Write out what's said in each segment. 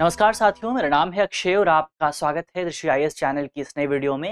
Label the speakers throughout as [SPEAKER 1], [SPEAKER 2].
[SPEAKER 1] नमस्कार साथियों मेरा नाम है अक्षय और आपका स्वागत है ऋषि आई चैनल की इस नए वीडियो में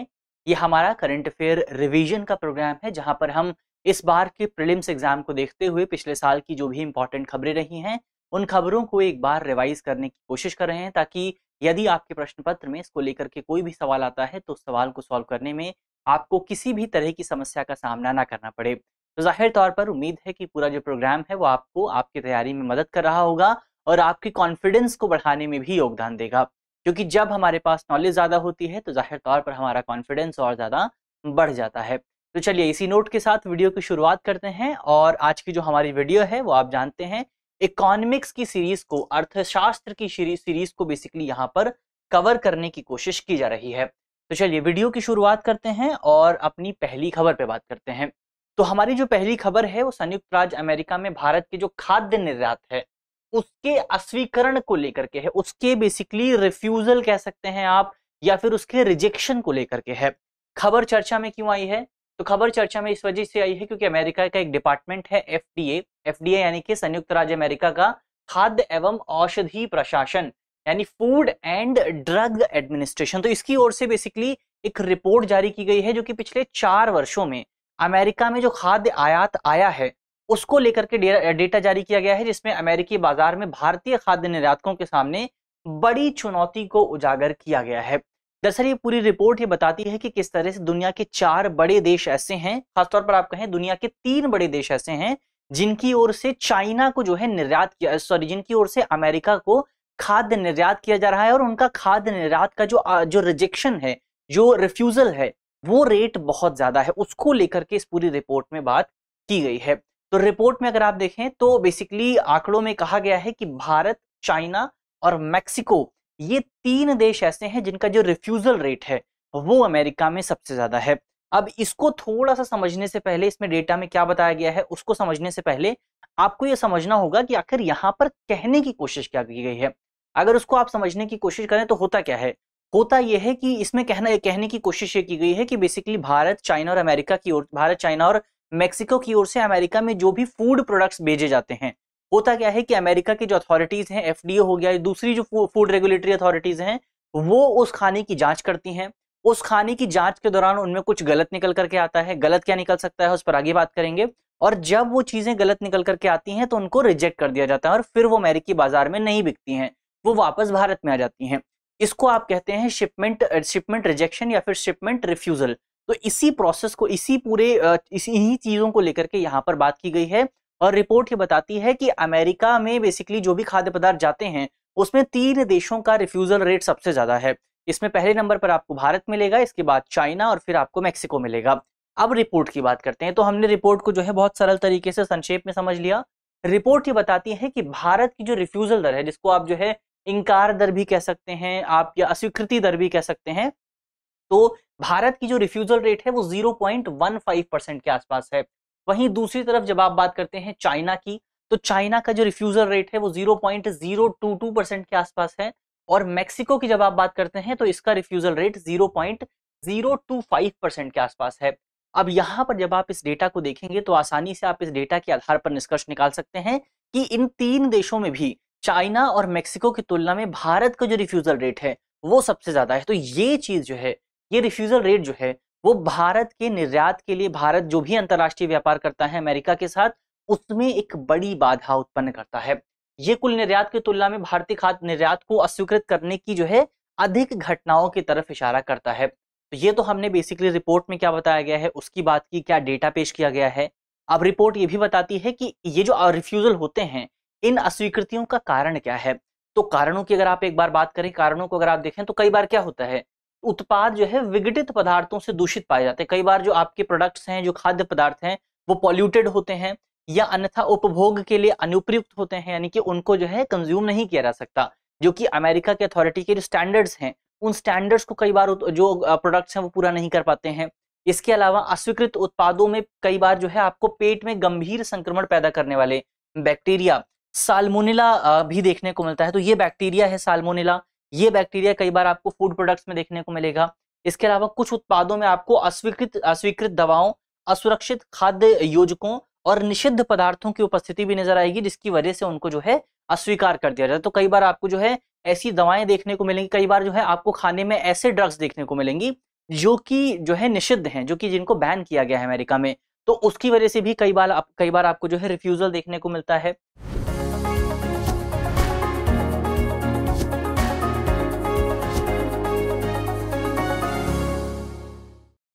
[SPEAKER 1] ये हमारा करंट अफेयर रिवीजन का प्रोग्राम है जहां पर हम इस बार के प्रिलिम्स एग्जाम को देखते हुए पिछले साल की जो भी इम्पोर्टेंट खबरें रही हैं उन खबरों को एक बार रिवाइज करने की कोशिश कर रहे हैं ताकि यदि आपके प्रश्न पत्र में इसको लेकर के कोई भी सवाल आता है तो उस सवाल को सॉल्व करने में आपको किसी भी तरह की समस्या का सामना ना करना पड़े तो जाहिर तौर पर उम्मीद है कि पूरा जो प्रोग्राम है वो आपको आपकी तैयारी में मदद कर रहा होगा और आपकी कॉन्फिडेंस को बढ़ाने में भी योगदान देगा क्योंकि जब हमारे पास नॉलेज ज़्यादा होती है तो जाहिर तौर पर हमारा कॉन्फिडेंस और ज़्यादा बढ़ जाता है तो चलिए इसी नोट के साथ वीडियो की शुरुआत करते हैं और आज की जो हमारी वीडियो है वो आप जानते हैं इकोनॉमिक्स की सीरीज को अर्थशास्त्र की सीरीज को बेसिकली यहाँ पर कवर करने की कोशिश की जा रही है तो चलिए वीडियो की शुरुआत करते हैं और अपनी पहली खबर पे बात करते हैं तो हमारी जो पहली खबर है वो संयुक्त राज्य अमेरिका में भारत के जो खाद्य निर्यात है उसके अस्वीकरण को लेकर के है उसके बेसिकली रिफ्यूजल कह सकते हैं आप या फिर उसके रिजेक्शन को लेकर के है खबर चर्चा में क्यों आई है तो खबर चर्चा में इस वजह से आई है क्योंकि अमेरिका का एक डिपार्टमेंट है एफडीए एफडीए यानी कि संयुक्त राज्य अमेरिका का खाद्य एवं औषधि प्रशासन यानी फूड एंड ड्रग एडमिनिस्ट्रेशन तो इसकी ओर से बेसिकली एक रिपोर्ट जारी की गई है जो कि पिछले चार वर्षों में अमेरिका में जो खाद्य आयात आया है उसको लेकर के डेटा जारी किया गया है जिसमें अमेरिकी बाजार में भारतीय खाद्य निर्यातकों के सामने बड़ी चुनौती को उजागर किया गया है दरअसल ये पूरी रिपोर्ट ये बताती है कि किस तरह से दुनिया के चार बड़े देश ऐसे हैं खासतौर पर आप कहें दुनिया के तीन बड़े देश ऐसे हैं जिनकी ओर से चाइना को जो है निर्यात किया सॉरी जिनकी ओर से अमेरिका को खाद्य निर्यात किया जा रहा है और उनका खाद्य निर्यात का जो जो रिजेक्शन है जो रिफ्यूजल है वो रेट बहुत ज्यादा है उसको लेकर के इस पूरी रिपोर्ट में बात की गई है तो रिपोर्ट में अगर आप देखें तो बेसिकली आंकड़ों में कहा गया है कि भारत चाइना और मैक्सिको ये तीन देश ऐसे हैं जिनका जो रिफ्यूजल रेट है वो अमेरिका में सबसे ज्यादा है अब इसको थोड़ा सा समझने से पहले इसमें डेटा में क्या बताया गया है उसको समझने से पहले आपको ये समझना होगा कि आखिर यहाँ पर कहने की कोशिश क्या की गई है अगर उसको आप समझने की कोशिश करें तो होता क्या है होता यह है कि इसमें कहना कहने की कोशिश ये की गई है कि बेसिकली भारत चाइना और अमेरिका की ओर भारत चाइना और मेक्सिको की ओर से अमेरिका में जो भी फूड प्रोडक्ट्स भेजे जाते हैं होता क्या है कि अमेरिका की जो अथॉरिटीज़ हैं एफडीए हो गया दूसरी जो फूड रेगुलेटरी अथॉरिटीज़ हैं वो उस खाने की जांच करती हैं उस खाने की जांच के दौरान उनमें कुछ गलत निकल करके आता है गलत क्या निकल सकता है उस पर आगे बात करेंगे और जब वो चीज़ें गलत निकल करके आती हैं तो उनको रिजेक्ट कर दिया जाता है और फिर वो अमेरिकी बाजार में नहीं बिकती हैं वो वापस भारत में आ जाती हैं इसको आप कहते हैं शिपमेंट शिपमेंट रिजेक्शन या फिर शिपमेंट रिफ्यूजल तो इसी प्रोसेस को इसी पूरे इसी ही चीज़ों को लेकर के यहाँ पर बात की गई है और रिपोर्ट ये बताती है कि अमेरिका में बेसिकली जो भी खाद्य पदार्थ जाते हैं उसमें तीन देशों का रिफ्यूजल रेट सबसे ज़्यादा है इसमें पहले नंबर पर आपको भारत मिलेगा इसके बाद चाइना और फिर आपको मेक्सिको मिलेगा अब रिपोर्ट की बात करते हैं तो हमने रिपोर्ट को जो है बहुत सरल तरीके से संक्षेप में समझ लिया रिपोर्ट ये बताती है कि भारत की जो रिफ्यूजल दर है जिसको आप जो है इंकार दर भी कह सकते हैं आप या अस्वीकृति दर भी कह सकते हैं तो भारत की जो रिफ्यूजल रेट है वो 0.15 परसेंट के आसपास है वहीं दूसरी तरफ जब आप बात करते हैं चाइना की तो चाइना का जो रिफ्यूजल रेट है वो 0.022 परसेंट के आसपास है और मैक्सिको की जब आप बात करते हैं तो इसका रिफ्यूजल रेट 0.025 परसेंट के आसपास है अब यहाँ पर जब आप इस डेटा को देखेंगे तो आसानी से आप इस डेटा के आधार पर निष्कर्ष निकाल सकते हैं कि इन तीन देशों में भी चाइना और मेक्सिको की तुलना में भारत का जो रिफ्यूजल रेट है वो सबसे ज्यादा है तो ये चीज जो है ये रिफ्यूजल रेट जो है वो भारत के निर्यात के लिए भारत जो भी अंतर्राष्ट्रीय व्यापार करता है अमेरिका के साथ उसमें एक बड़ी बाधा उत्पन्न करता है ये कुल निर्यात की तुलना में भारतीय खाद्य निर्यात को अस्वीकृत करने की जो है अधिक घटनाओं की तरफ इशारा करता है तो ये तो हमने बेसिकली रिपोर्ट में क्या बताया गया है उसकी बात की क्या डेटा पेश किया गया है अब रिपोर्ट ये भी बताती है कि ये जो रिफ्यूजल होते हैं इन अस्वीकृतियों का कारण क्या है तो कारणों की अगर आप एक बार बात करें कारणों को अगर आप देखें तो कई बार क्या होता है उत्पाद जो है विघटित पदार्थों से दूषित पाए जाते हैं कई बार जो आपके प्रोडक्ट्स हैं जो खाद्य पदार्थ हैं वो पॉल्यूटेड होते हैं या अन्यथा उपभोग के लिए अनुपयुक्त होते हैं यानी कि उनको जो है कंज्यूम नहीं किया जा सकता जो कि अमेरिका के अथॉरिटी के जो स्टैंडर्ड्स हैं उन स्टैंडर्ड्स को कई बार जो प्रोडक्ट्स हैं वो पूरा नहीं कर पाते हैं इसके अलावा अस्वीकृत उत्पादों में कई बार जो है आपको पेट में गंभीर संक्रमण पैदा करने वाले बैक्टीरिया साल्मोनिला भी देखने को मिलता है तो ये बैक्टीरिया है साल्मोनिला ये बैक्टीरिया कई बार आपको फूड प्रोडक्ट्स में देखने को मिलेगा इसके अलावा कुछ उत्पादों में आपको अस्वीकृत अस्वीकृत दवाओं असुरक्षित खाद्य योजकों और निषिद्ध पदार्थों की उपस्थिति भी नजर आएगी जिसकी वजह से उनको जो है अस्वीकार कर दिया जाए तो कई बार आपको जो है ऐसी दवाएं देखने को मिलेंगी कई बार जो है आपको खाने में ऐसे ड्रग्स देखने को मिलेंगी जो कि जो है निषिद्ध हैं जो कि जिनको बैन किया गया है अमेरिका में तो उसकी वजह से भी कई बार आप कई बार आपको जो है रिफ्यूजल देखने को मिलता है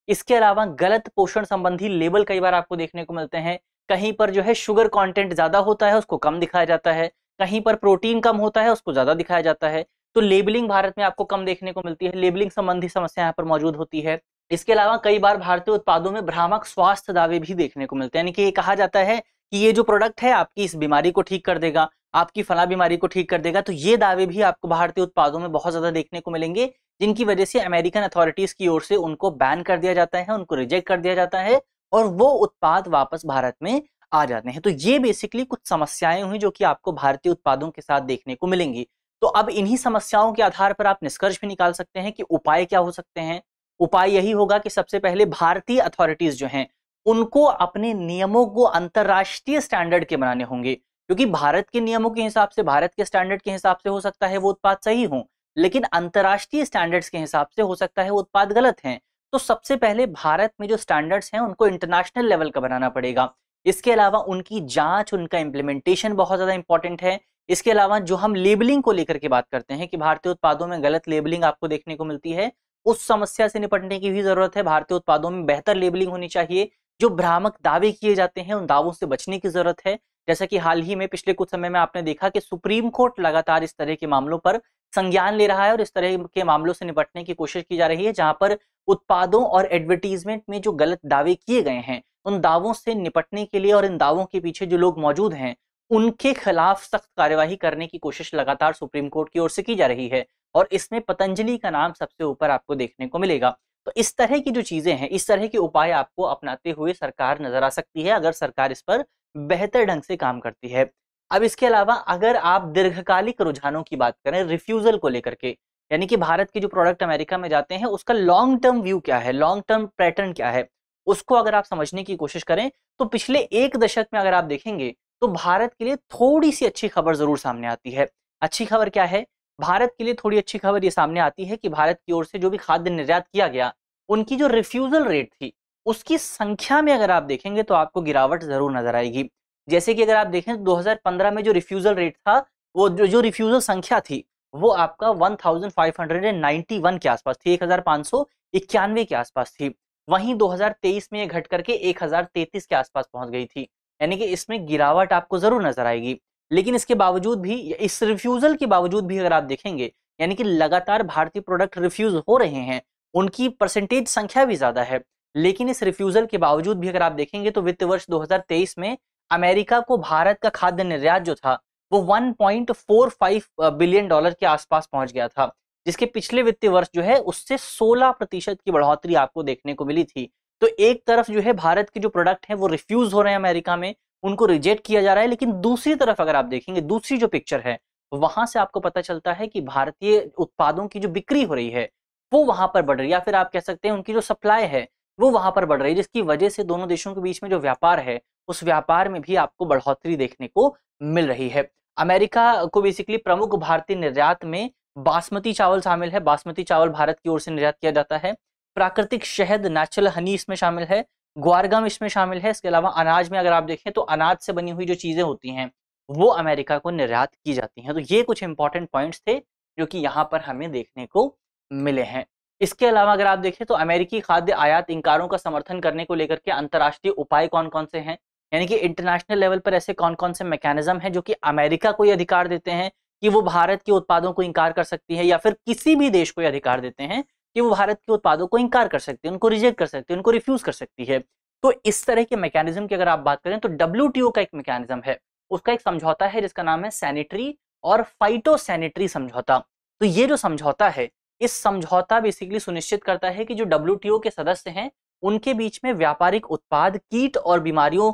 [SPEAKER 1] इसके अलावा गलत पोषण संबंधी लेबल कई बार आपको देखने को मिलते हैं कहीं पर जो है शुगर कंटेंट ज्यादा होता है उसको कम दिखाया जाता है कहीं पर प्रोटीन कम होता है उसको ज्यादा दिखाया जाता है तो लेबलिंग भारत में आपको कम देखने को मिलती है लेबलिंग संबंधी समस्या यहाँ पर मौजूद होती है इसके अलावा कई बार भारतीय उत्पादों में भ्रामक स्वास्थ्य दावे भी देखने को मिलते हैं यानी कि ये कहा जाता है कि ये जो प्रोडक्ट है आपकी इस बीमारी को ठीक कर देगा आपकी फला बीमारी को ठीक कर देगा तो ये दावे भी आपको भारतीय उत्पादों में बहुत ज्यादा देखने को मिलेंगे जिनकी वजह से अमेरिकन अथॉरिटीज की ओर से उनको बैन कर दिया जाता है उनको रिजेक्ट कर दिया जाता है और वो उत्पाद वापस भारत में आ जाते हैं तो ये बेसिकली कुछ समस्याएं हुई जो कि आपको भारतीय उत्पादों के साथ देखने को मिलेंगी तो अब इन्हीं समस्याओं के आधार पर आप निष्कर्ष भी निकाल सकते हैं कि उपाय क्या हो सकते हैं उपाय यही होगा कि सबसे पहले भारतीय अथॉरिटीज जो हैं उनको अपने नियमों को अंतर्राष्ट्रीय स्टैंडर्ड के बनाने होंगे क्योंकि भारत के नियमों के हिसाब से भारत के स्टैंडर्ड के हिसाब से हो सकता है वो उत्पाद सही हो लेकिन अंतर्राष्ट्रीय स्टैंडर्ड्स के हिसाब से हो सकता है वो उत्पाद गलत हैं तो सबसे पहले भारत में जो स्टैंडर्ड्स हैं उनको इंटरनेशनल लेवल का बनाना पड़ेगा इसके अलावा उनकी जांच उनका इम्प्लीमेंटेशन बहुत ज़्यादा इंपॉर्टेंट है इसके अलावा जो हम लेबलिंग को लेकर के बात करते हैं कि भारतीय उत्पादों में गलत लेबलिंग आपको देखने को मिलती है उस समस्या से निपटने की भी ज़रूरत है भारतीय उत्पादों में बेहतर लेबलिंग होनी चाहिए जो भ्रामक दावे किए जाते हैं उन दावों से बचने की ज़रूरत है जैसा कि हाल ही में पिछले कुछ समय में आपने देखा कि सुप्रीम कोर्ट लगातार इस तरह के मामलों पर संज्ञान ले रहा है और इस तरह के मामलों से निपटने की कोशिश की जा रही है जहां पर उत्पादों और एडवर्टीजमेंट में जो गलत दावे किए गए हैं उन दावों से निपटने के लिए और इन दावों के पीछे जो लोग मौजूद हैं उनके खिलाफ सख्त कार्यवाही करने की कोशिश लगातार सुप्रीम कोर्ट की ओर से की जा रही है और इसमें पतंजलि का नाम सबसे ऊपर आपको देखने को मिलेगा तो इस तरह की जो चीजें हैं इस तरह के उपाय आपको अपनाते हुए सरकार नजर आ सकती है अगर सरकार इस पर बेहतर ढंग से काम करती है अब इसके अलावा अगर आप दीर्घकालिक रुझानों की बात करें रिफ्यूजल को लेकर के यानी कि भारत के जो प्रोडक्ट अमेरिका में जाते हैं उसका लॉन्ग टर्म व्यू क्या है लॉन्ग टर्म पैटर्न क्या है उसको अगर आप समझने की कोशिश करें तो पिछले एक दशक में अगर आप देखेंगे तो भारत के लिए थोड़ी सी अच्छी खबर जरूर सामने आती है अच्छी खबर क्या है भारत के लिए थोड़ी अच्छी खबर ये सामने आती है कि भारत की ओर से जो भी खाद्य निर्यात किया गया उनकी जो रिफ्यूजल रेट थी उसकी संख्या में अगर आप देखेंगे तो आपको गिरावट जरूर नजर आएगी जैसे कि अगर आप देखें 2015 में जो रिफ्यूजल रेट था वो जो जो रिफ्यूजल संख्या थी वो आपका 1591 के आसपास थी एक के आसपास थी वहीं 2023 में ये घट करके 1033 के आसपास पहुंच गई थी यानी कि इसमें गिरावट आपको जरूर नजर आएगी लेकिन इसके बावजूद भी इस रिफ्यूजल के बावजूद भी अगर आप देखेंगे यानी कि लगातार भारतीय प्रोडक्ट रिफ्यूज हो रहे हैं उनकी परसेंटेज संख्या भी ज्यादा है लेकिन इस रिफ्यूजल के बावजूद भी अगर आप देखेंगे तो वित्त वर्ष 2023 में अमेरिका को भारत का खाद्य निर्यात जो था वो 1.45 बिलियन डॉलर के आसपास पहुंच गया था जिसके पिछले वित्तीय वर्ष जो है उससे 16 प्रतिशत की बढ़ोतरी आपको देखने को मिली थी तो एक तरफ जो है भारत के जो प्रोडक्ट है वो रिफ्यूज हो रहे हैं अमेरिका में उनको रिजेक्ट किया जा रहा है लेकिन दूसरी तरफ अगर आप देखेंगे दूसरी जो पिक्चर है वहां से आपको पता चलता है कि भारतीय उत्पादों की जो बिक्री हो रही है वो वहां पर बढ़ रही है या फिर आप कह सकते हैं उनकी जो सप्लाई है वो वहां पर बढ़ रही है जिसकी वजह से दोनों देशों के बीच में जो व्यापार है उस व्यापार में भी आपको बढ़ोतरी देखने को मिल रही है अमेरिका को बेसिकली प्रमुख भारतीय निर्यात में बासमती चावल शामिल है बासमती चावल भारत की ओर से निर्यात किया जाता है प्राकृतिक शहद नेचुरल हनी इसमें शामिल है ग्वारगम इसमें शामिल है इसके अलावा अनाज में अगर आप देखें तो अनाज से बनी हुई जो चीज़ें होती हैं वो अमेरिका को निर्यात की जाती हैं तो ये कुछ इंपॉर्टेंट पॉइंट्स थे जो कि यहाँ पर हमें देखने को मिले हैं इसके अलावा अगर आप देखें तो अमेरिकी खाद्य आयात इंकारों का समर्थन करने को लेकर के अंतर्राष्ट्रीय उपाय कौन कौन से हैं यानी कि इंटरनेशनल लेवल पर ऐसे कौन कौन से मैकेनिज्म हैं जो कि अमेरिका को ये अधिकार देते हैं कि वो भारत के उत्पादों को इंकार कर सकती है या फिर किसी भी देश को ये अधिकार देते हैं कि वो भारत के उत्पादों को इंकार कर सकती है उनको रिजेक्ट कर सकती है उनको रिफ्यूज कर सकती है तो इस तरह के मैकेनिज्म की अगर आप बात करें तो डब्ल्यू का एक मैकेनिज्म है उसका एक समझौता है जिसका नाम है सैनिटरी और फाइटो समझौता तो ये जो समझौता है इस समझौता बेसिकली सुनिश्चित करता है कि जो डब्ल्यू के सदस्य हैं उनके बीच में व्यापारिक उत्पाद कीट और बीमारियों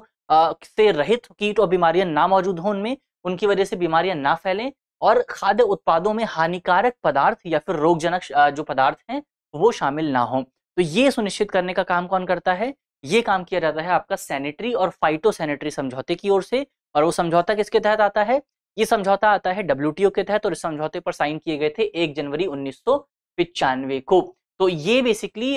[SPEAKER 1] से रहित कीट और बीमारियां ना मौजूद हों उनमें उनकी वजह से बीमारियां ना फैलें और खाद्य उत्पादों में हानिकारक पदार्थ या फिर रोगजनक जो पदार्थ हैं वो शामिल ना हो तो ये सुनिश्चित करने का काम कौन करता है ये काम किया जाता है आपका सैनिटरी और फाइटो सैनिटरी समझौते की ओर से और वो समझौता किसके तहत आता है ये समझौता आता है डब्ल्यू के तहत और इस समझौते पर साइन किए गए थे एक जनवरी उन्नीस को तो ये बेसिकली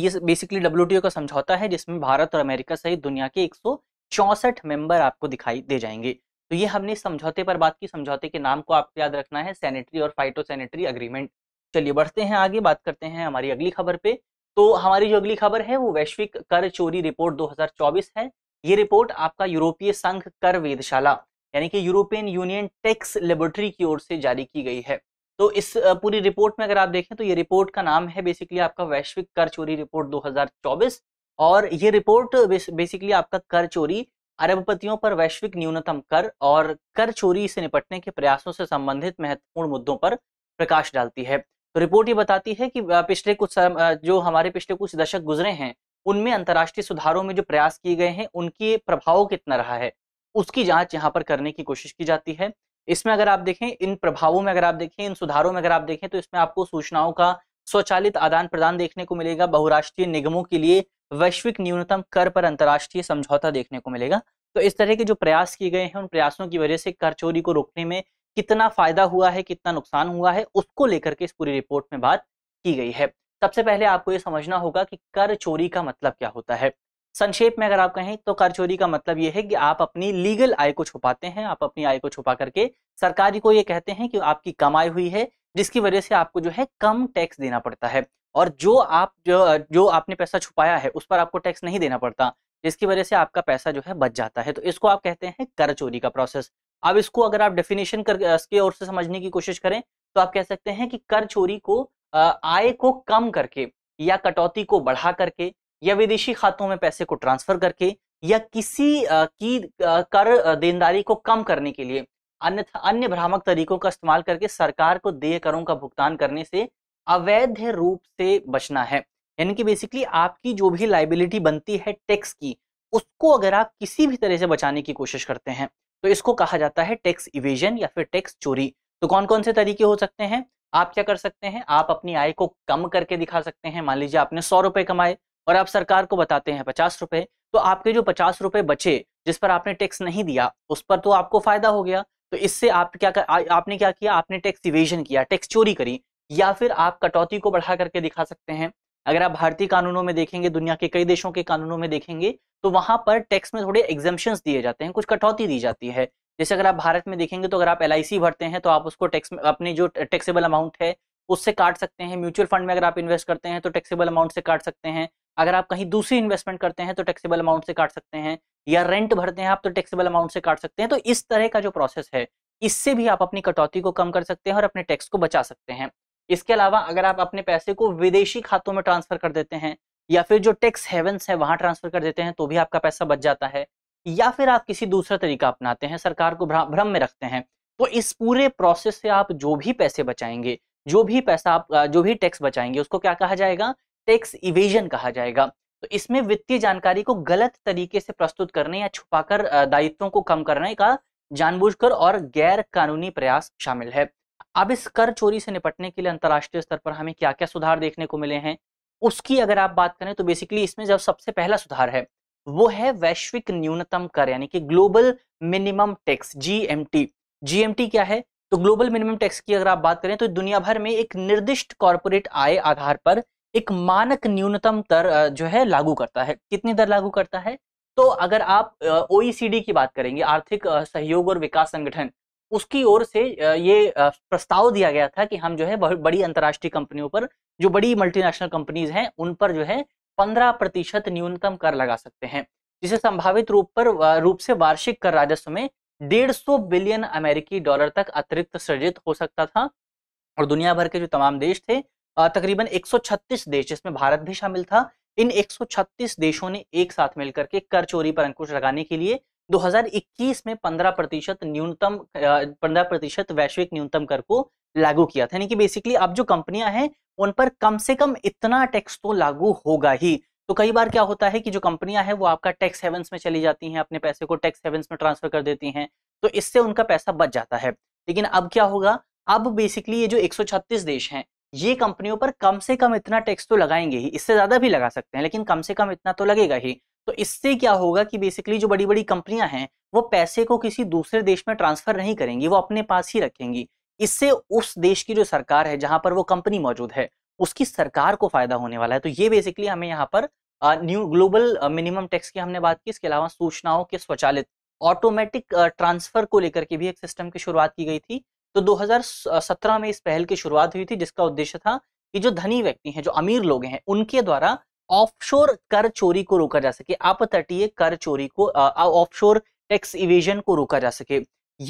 [SPEAKER 1] ये बेसिकली डब्ल्यू का समझौता है जिसमें भारत और अमेरिका सहित दुनिया के एक मेंबर आपको दिखाई दे जाएंगे तो ये हमने समझौते पर बात की समझौते के नाम को आपको याद रखना है सैनिटरी और सैनिटरी अग्रीमेंट चलिए बढ़ते हैं आगे बात करते हैं हमारी अगली खबर पे तो हमारी जो अगली खबर है वो वैश्विक कर चोरी रिपोर्ट 2024 है ये रिपोर्ट आपका यूरोपीय संघ कर वेधशाला यानी कि यूरोपियन यूनियन टेक्स लेबोरेटरी की ओर से जारी की गई है तो इस पूरी रिपोर्ट में अगर आप देखें तो ये रिपोर्ट का नाम है बेसिकली आपका वैश्विक कर चोरी रिपोर्ट 2024 और ये रिपोर्ट बेसिकली आपका कर चोरी अरबपतियों पर वैश्विक न्यूनतम कर और कर चोरी से निपटने के प्रयासों से संबंधित महत्वपूर्ण मुद्दों पर प्रकाश डालती है तो रिपोर्ट ये बताती है कि पिछले कुछ जो हमारे पिछले कुछ दशक गुजरे हैं उनमें अंतर्राष्ट्रीय सुधारों में जो प्रयास किए गए हैं उनके प्रभाव कितना रहा है उसकी जांच यहाँ पर करने की कोशिश की जाती है इसमें अगर आप देखें इन प्रभावों में अगर आप देखें इन सुधारों में अगर आप देखें तो इसमें आपको सूचनाओं का स्वचालित आदान प्रदान देखने को मिलेगा बहुराष्ट्रीय निगमों के लिए वैश्विक न्यूनतम कर पर अंतर्राष्ट्रीय समझौता देखने को मिलेगा तो इस तरह के जो प्रयास किए गए हैं उन प्रयासों की वजह से कर चोरी को रोकने में कितना फायदा हुआ है कितना नुकसान हुआ है उसको लेकर के इस पूरी रिपोर्ट में बात की गई है सबसे पहले आपको ये समझना होगा कि कर चोरी का मतलब क्या होता है संक्षेप में अगर आप कहें तो कर चोरी का मतलब ये है कि आप अपनी लीगल आय को छुपाते हैं आप अपनी आय को छुपा करके सरकारी को ये कहते हैं कि आपकी कम आय हुई है जिसकी वजह से आपको जो है कम टैक्स देना पड़ता है और जो आप जो जो आपने पैसा छुपाया है उस पर आपको टैक्स नहीं देना पड़ता जिसकी वजह से आपका पैसा जो है बच जाता है तो इसको आप कहते हैं कर चोरी का प्रोसेस अब इसको अगर आप डेफिनेशन कर इसके ओर से समझने की कोशिश करें तो आप कह सकते हैं कि कर चोरी को आय को कम करके या कटौती को बढ़ा करके या विदेशी खातों में पैसे को ट्रांसफर करके या किसी की कर देनदारी को कम करने के लिए अन्य अन्य भ्रामक तरीकों का इस्तेमाल करके सरकार को देय करों का भुगतान करने से अवैध रूप से बचना है यानी कि बेसिकली आपकी जो भी लाइबिलिटी बनती है टैक्स की उसको अगर आप किसी भी तरह से बचाने की कोशिश करते हैं तो इसको कहा जाता है टैक्स इवेजन या फिर टैक्स चोरी तो कौन कौन से तरीके हो सकते हैं आप क्या कर सकते हैं आप अपनी आय को कम करके दिखा सकते हैं मान लीजिए आपने सौ रुपए कमाए और आप सरकार को बताते हैं पचास रुपए तो आपके जो पचास रुपए बचे जिस पर आपने टैक्स नहीं दिया उस पर तो आपको फायदा हो गया तो इससे आप क्या कर, आ, आपने क्या किया आपने टैक्स इवेजन किया टैक्स चोरी करी या फिर आप कटौती को बढ़ा करके दिखा सकते हैं अगर आप भारतीय कानूनों में देखेंगे दुनिया के कई देशों के कानूनों में देखेंगे तो वहां पर टैक्स में थोड़े एग्जामेशन दिए जाते हैं कुछ कटौती दी जाती है जैसे अगर आप भारत में देखेंगे तो अगर आप एल भरते हैं तो आप उसको टैक्स में अपनी जो टैक्सेबल अमाउंट है उससे काट सकते हैं म्यूचुअल फंड में अगर आप इन्वेस्ट करते हैं तो टैक्सेबल अमाउंट से काट सकते हैं अगर आप कहीं दूसरी इन्वेस्टमेंट करते हैं तो टैक्सेबल अमाउंट से काट सकते हैं या रेंट भरते हैं आप तो टैक्सेबल अमाउंट से काट सकते हैं तो इस तरह का जो प्रोसेस है इससे भी आप अपनी कटौती को कम कर सकते हैं और अपने टैक्स को बचा सकते हैं इसके अलावा अगर आप अपने पैसे को विदेशी खातों में ट्रांसफर कर देते हैं या फिर जो टैक्स हेवंस है वहां ट्रांसफर कर देते हैं तो भी आपका पैसा बच जाता है या फिर आप किसी दूसरा तरीका अपनाते हैं सरकार को भ्रम में रखते हैं तो इस पूरे प्रोसेस से आप जो भी पैसे बचाएंगे जो भी पैसा आप जो भी टैक्स बचाएंगे उसको क्या कहा जाएगा टैक्स इवेजन कहा जाएगा तो इसमें वित्तीय जानकारी को गलत तरीके से प्रस्तुत करने या छुपाकर दायित्वों को कम करने का जानबूझकर और गैर कानूनी प्रयास शामिल है अब इस कर चोरी से निपटने के लिए अंतर्राष्ट्रीय स्तर पर हमें क्या क्या सुधार देखने को मिले हैं उसकी अगर आप बात करें तो बेसिकली इसमें जब सबसे पहला सुधार है वो है वैश्विक न्यूनतम कर यानी कि global minimum tax GMT GMT क्या है तो ग्लोबल मिनिमम टैक्स की अगर आप बात करें तो दुनिया भर में एक निर्दिष्ट कॉरपोरेट आय आधार पर एक मानक न्यूनतम दर जो है लागू करता है कितनी दर लागू करता है तो अगर आप ओईसीडी की बात करेंगे आर्थिक सहयोग और विकास संगठन उसकी ओर से ये प्रस्ताव दिया गया था कि हम जो है बड़ी अंतर्राष्ट्रीय कंपनियों पर जो बड़ी मल्टीनेशनल कंपनीज हैं उन पर जो है पंद्रह प्रतिशत न्यूनतम कर लगा सकते हैं जिसे संभावित रूप पर रूप से वार्षिक कर राजस्व में डेढ़ सौ बिलियन अमेरिकी डॉलर तक अतिरिक्त सृजित हो सकता था और दुनिया भर के जो तमाम देश थे तकरीबन 136 देश जिसमें भारत भी शामिल था इन 136 देशों ने एक साथ मिलकर के कर चोरी पर अंकुश लगाने के लिए 2021 में 15 प्रतिशत न्यूनतम 15 प्रतिशत वैश्विक न्यूनतम कर को लागू किया था यानी कि बेसिकली अब जो कंपनियां हैं उन पर कम से कम इतना टैक्स तो लागू होगा ही तो कई बार क्या होता है कि जो कंपनियां हैं वो आपका टैक्स हेवंस में चली जाती हैं अपने पैसे को टैक्स हेवंस में ट्रांसफर कर देती हैं तो इससे उनका पैसा बच जाता है लेकिन अब क्या होगा अब बेसिकली ये जो 136 देश हैं ये कंपनियों पर कम से कम इतना टैक्स तो लगाएंगे ही इससे ज्यादा भी लगा सकते हैं लेकिन कम से कम इतना तो लगेगा ही तो इससे क्या होगा कि बेसिकली जो बड़ी बड़ी कंपनियां हैं वो पैसे को किसी दूसरे देश में ट्रांसफर नहीं करेंगी वो अपने पास ही रखेंगी इससे उस देश की जो सरकार है जहां पर वो कंपनी मौजूद है उसकी सरकार को फायदा होने वाला है तो ये बेसिकली हमें यहाँ पर न्यू ग्लोबल मिनिमम टैक्स की हमने बात की इसके अलावा सूचनाओं के स्वचालित ऑटोमेटिक ट्रांसफर को लेकर के भी एक सिस्टम की शुरुआत की गई थी तो 2017 में इस पहल की शुरुआत हुई थी जिसका उद्देश्य था कि जो धनी व्यक्ति हैं जो अमीर लोग हैं उनके द्वारा ऑफशोर कर चोरी को रोका जा सके अपतटीय कर चोरी को ऑफशोर टैक्स इवेजन को रोका जा सके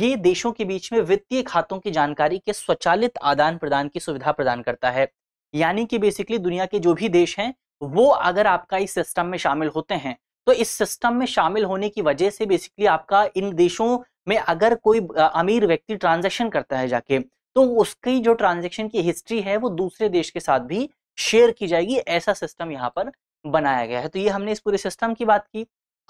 [SPEAKER 1] ये देशों के बीच में वित्तीय खातों की जानकारी के स्वचालित आदान प्रदान की सुविधा प्रदान करता है यानी कि बेसिकली दुनिया के जो भी देश हैं वो अगर आपका इस सिस्टम में शामिल होते हैं तो इस सिस्टम में शामिल होने की वजह से बेसिकली आपका इन देशों में अगर कोई अमीर व्यक्ति ट्रांजेक्शन करता है जाके तो उसकी जो ट्रांजेक्शन की हिस्ट्री है वो दूसरे देश के साथ भी शेयर की जाएगी ऐसा सिस्टम यहाँ पर बनाया गया है तो ये हमने इस पूरे सिस्टम की बात की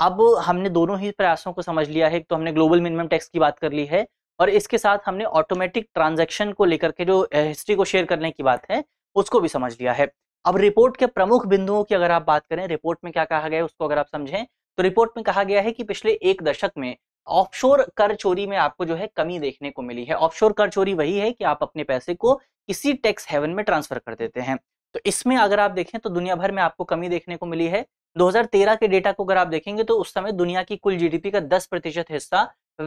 [SPEAKER 1] अब हमने दोनों ही प्रयासों को समझ लिया है तो हमने ग्लोबल मिनिमम टैक्स की बात कर ली है और इसके साथ हमने ऑटोमेटिक ट्रांजेक्शन को लेकर के जो हिस्ट्री को शेयर करने की बात है उसको भी समझ लिया है अब रिपोर्ट के प्रमुख बिंदुओं की अगर आप बात करें रिपोर्ट में क्या कहा गया है उसको अगर आप समझें तो रिपोर्ट में कहा गया है कि पिछले एक दशक में ऑफशोर कर चोरी में आपको जो है कमी देखने को मिली है ऑफशोर कर चोरी वही है कि आप अपने पैसे को किसी टैक्स हेवन में ट्रांसफर कर देते हैं तो इसमें अगर आप देखें तो दुनिया भर में आपको कमी देखने को मिली है 2013 के डेटा को अगर आप देखेंगे तो उस समय दुनिया की कुल जीडीपी का 10 प्रतिशत हिस्सा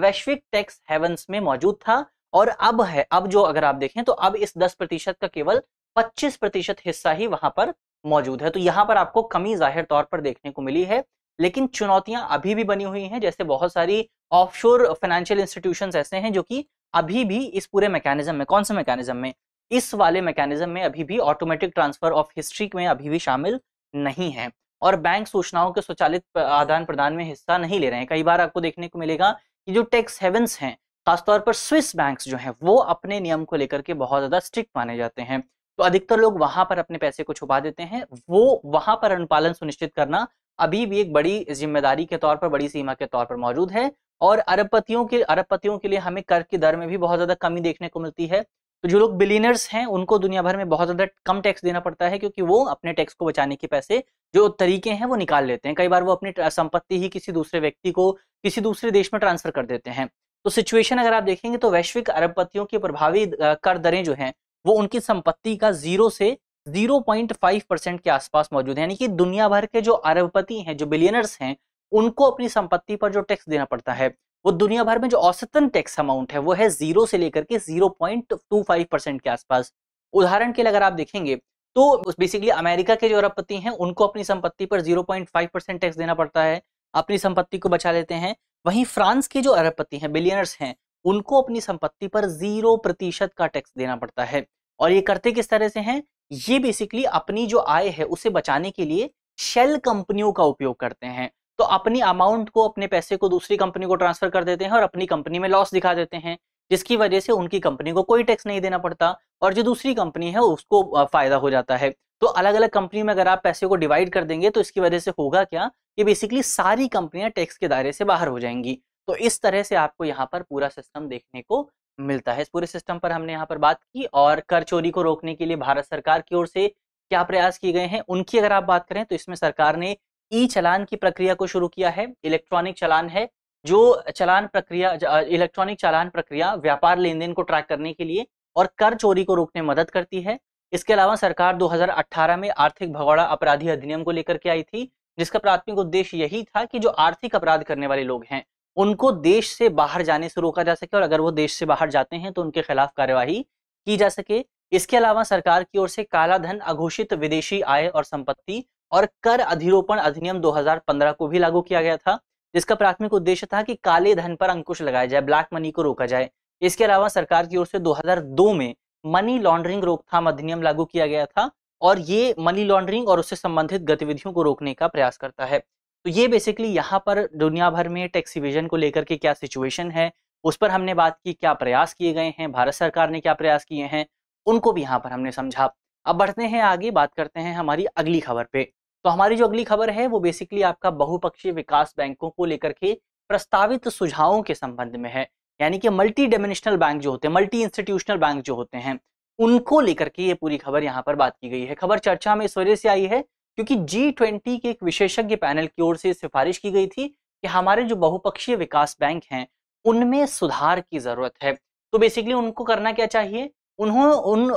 [SPEAKER 1] वैश्विक टैक्स हेवंस में मौजूद था और अब है अब जो अगर आप देखें तो अब इस 10 प्रतिशत का केवल 25 प्रतिशत हिस्सा ही वहां पर मौजूद है तो यहाँ पर आपको कमी जाहिर तौर पर देखने को मिली है लेकिन चुनौतियां अभी भी बनी हुई हैं जैसे बहुत सारी ऑफशोर फाइनेंशियल इंस्टीट्यूशन ऐसे हैं जो कि अभी भी इस पूरे मैकेनिज्म में कौन से मैकेनिज्म में इस वाले मैकेनिज्म में अभी भी ऑटोमेटिक ट्रांसफर ऑफ हिस्ट्री में अभी भी शामिल नहीं है और बैंक सूचनाओं के स्वचालित आदान प्रदान में हिस्सा नहीं ले रहे हैं कई बार आपको देखने को मिलेगा कि जो टैक्स हेवंस हैं खासतौर पर स्विस बैंक्स जो हैं वो अपने नियम को लेकर के बहुत ज़्यादा स्ट्रिक्ट माने जाते हैं तो अधिकतर लोग वहां पर अपने पैसे को छुपा देते हैं वो वहां पर अनुपालन सुनिश्चित करना अभी भी एक बड़ी जिम्मेदारी के तौर पर बड़ी सीमा के तौर पर मौजूद है और अरबपतियों के अरबपतियों के लिए हमें कर की दर में भी बहुत ज्यादा कमी देखने को मिलती है तो जो लोग बिलीनर्स हैं उनको दुनिया भर में बहुत ज्यादा कम टैक्स देना पड़ता है क्योंकि वो अपने टैक्स को बचाने के पैसे जो तरीके हैं वो निकाल लेते हैं कई बार वो अपनी संपत्ति ही किसी दूसरे व्यक्ति को किसी दूसरे देश में ट्रांसफर कर देते हैं तो सिचुएशन अगर आप देखेंगे तो वैश्विक अरबपतियों की प्रभावी कर दरें जो हैं वो उनकी संपत्ति का जीरो से फाइव परसेंट के आसपास मौजूद है यानी कि दुनिया भर के जो अरबपति हैं जो बिलियनर्स हैं उनको अपनी संपत्ति पर जो टैक्स देना पड़ता है वो दुनिया भर में जो औसतन टैक्स अमाउंट है वो है जीरो से लेकर के zero point two five percent के आसपास उदाहरण के लिए अगर आप देखेंगे तो बेसिकली अमेरिका के जो अरबपति हैं उनको अपनी संपत्ति पर zero point five percent tax देना पड़ता है अपनी संपत्ति को बचा लेते हैं वहीं फ्रांस के जो अरबपति हैं बिलियनर्स हैं उनको अपनी संपत्ति पर जीरो प्रतिशत का टैक्स देना पड़ता है और ये करते किस तरह से हैं ये बेसिकली अपनी जो आय है उसे बचाने के लिए शेल कंपनियों का उपयोग करते हैं तो अपनी अमाउंट को अपने पैसे को दूसरी कंपनी को ट्रांसफर कर देते हैं और अपनी कंपनी में लॉस दिखा देते हैं जिसकी वजह से उनकी कंपनी को कोई टैक्स नहीं देना पड़ता और जो दूसरी कंपनी है उसको फायदा हो जाता है तो अलग अलग कंपनी में अगर आप पैसे को डिवाइड कर देंगे तो इसकी वजह से होगा क्या कि बेसिकली सारी कंपनियां टैक्स के दायरे से बाहर हो जाएंगी तो इस तरह से आपको यहाँ पर पूरा सिस्टम देखने को मिलता है इस पूरे सिस्टम पर हमने यहाँ पर बात की और कर चोरी को रोकने के लिए भारत सरकार की ओर से क्या प्रयास किए गए हैं उनकी अगर आप बात करें तो इसमें सरकार ने ई चलान की प्रक्रिया को शुरू किया है इलेक्ट्रॉनिक चलान है जो चलान प्रक्रिया इलेक्ट्रॉनिक चालान प्रक्रिया व्यापार लेन देन को ट्रैक करने के लिए और कर चोरी को रोकने मदद करती है इसके अलावा सरकार 2018 में आर्थिक भगौड़ा अपराधी अधिनियम को लेकर के आई थी जिसका प्राथमिक उद्देश्य यही था कि जो आर्थिक अपराध करने वाले लोग हैं उनको देश से बाहर जाने से रोका जा सके और अगर वो देश से बाहर जाते हैं तो उनके खिलाफ कार्यवाही की जा सके इसके अलावा सरकार की ओर से काला धन अघोषित विदेशी आय और संपत्ति और कर अधिरोपण अधिनियम 2015 को भी लागू किया गया था जिसका प्राथमिक उद्देश्य था कि काले धन पर अंकुश लगाया जाए ब्लैक मनी को रोका जाए इसके अलावा सरकार की ओर से 2002 में मनी लॉन्ड्रिंग रोकथाम अधिनियम लागू किया गया था और ये मनी लॉन्ड्रिंग और उससे संबंधित गतिविधियों को रोकने का प्रयास करता है तो ये बेसिकली यहाँ पर दुनिया भर में टैक्स इवेजन को लेकर के क्या सिचुएशन है उस पर हमने बात की क्या प्रयास किए गए हैं भारत सरकार ने क्या प्रयास किए हैं उनको भी यहाँ पर हमने समझा अब बढ़ते हैं आगे बात करते हैं हमारी अगली खबर पे तो हमारी जो अगली खबर है वो बेसिकली आपका बहुपक्षीय विकास बैंकों को लेकर के प्रस्तावित सुझावों के संबंध में है यानी कि मल्टी डायमेंशनल बैंक जो होते हैं मल्टी इंस्टीट्यूशनल बैंक जो होते हैं उनको लेकर के ये पूरी खबर यहाँ पर बात की गई है खबर चर्चा में इस वजह से आई है क्योंकि जी ट्वेंटी के एक विशेषज्ञ पैनल की ओर से सिफारिश की गई थी कि हमारे जो बहुपक्षीय विकास बैंक हैं उनमें सुधार की जरूरत है तो बेसिकली उनको करना क्या चाहिए उन्होंने उन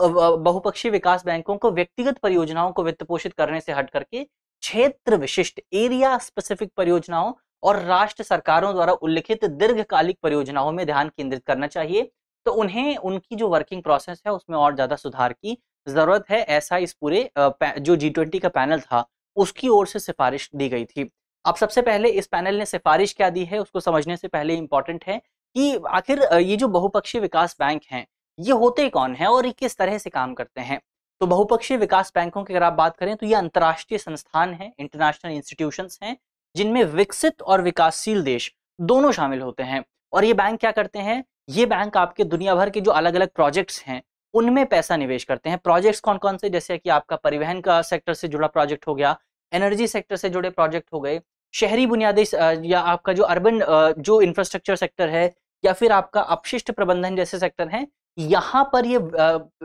[SPEAKER 1] बहुपक्षीय विकास बैंकों को व्यक्तिगत परियोजनाओं को वित्त पोषित करने से हट करके क्षेत्र विशिष्ट एरिया स्पेसिफिक परियोजनाओं और राष्ट्र सरकारों द्वारा उल्लिखित दीर्घकालिक परियोजनाओं में ध्यान केंद्रित करना चाहिए तो उन्हें उनकी जो वर्किंग प्रोसेस है उसमें और ज्यादा सुधार की जरूरत है ऐसा इस पूरे जो जी ट्वेंटी का पैनल था उसकी ओर से सिफारिश दी गई थी अब सबसे पहले इस पैनल ने सिफारिश क्या दी है उसको समझने से पहले इंपॉर्टेंट है कि आखिर ये जो बहुपक्षीय विकास बैंक हैं ये होते कौन है और ये किस तरह से काम करते हैं तो बहुपक्षीय विकास बैंकों की अगर आप बात करें तो ये अंतर्राष्ट्रीय संस्थान हैं इंटरनेशनल इंस्टीट्यूशन हैं जिनमें विकसित और विकासशील देश दोनों शामिल होते हैं और ये बैंक क्या करते हैं ये बैंक आपके दुनिया भर के जो अलग अलग प्रोजेक्ट्स हैं उनमें पैसा निवेश करते हैं प्रोजेक्ट्स कौन कौन से जैसे कि आपका परिवहन का सेक्टर से जुड़ा प्रोजेक्ट हो गया एनर्जी सेक्टर से जुड़े प्रोजेक्ट हो गए शहरी बुनियादी या आपका जो अर्बन जो इंफ्रास्ट्रक्चर सेक्टर है या फिर आपका अपशिष्ट प्रबंधन जैसे सेक्टर हैं यहाँ पर ये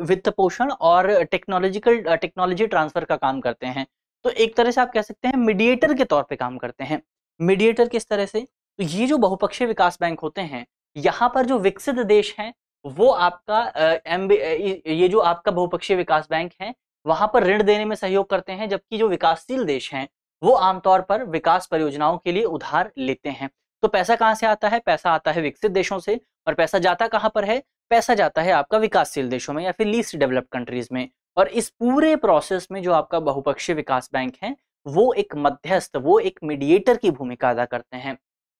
[SPEAKER 1] वित्त पोषण और टेक्नोलॉजिकल टेक्नोलॉजी ट्रांसफर का काम करते हैं तो एक तरह से आप कह सकते हैं मीडिएटर के तौर पे काम करते हैं मीडिएटर किस तरह से तो ये जो बहुपक्षीय विकास बैंक होते हैं यहाँ पर जो विकसित देश हैं वो आपका एम ये जो आपका बहुपक्षीय विकास बैंक है वहां पर ऋण देने में सहयोग करते हैं जबकि जो विकासशील देश हैं वो आमतौर पर विकास परियोजनाओं के लिए उधार लेते हैं तो पैसा कहाँ से आता है पैसा आता है विकसित देशों से और पैसा जाता कहाँ पर है पैसा जाता है आपका विकासशील देशों में या फिर लीस्ट डेवलप्ड कंट्रीज में और इस पूरे प्रोसेस में जो आपका बहुपक्षीय विकास बैंक है वो एक मध्यस्थ वो एक मीडिएटर की भूमिका अदा करते हैं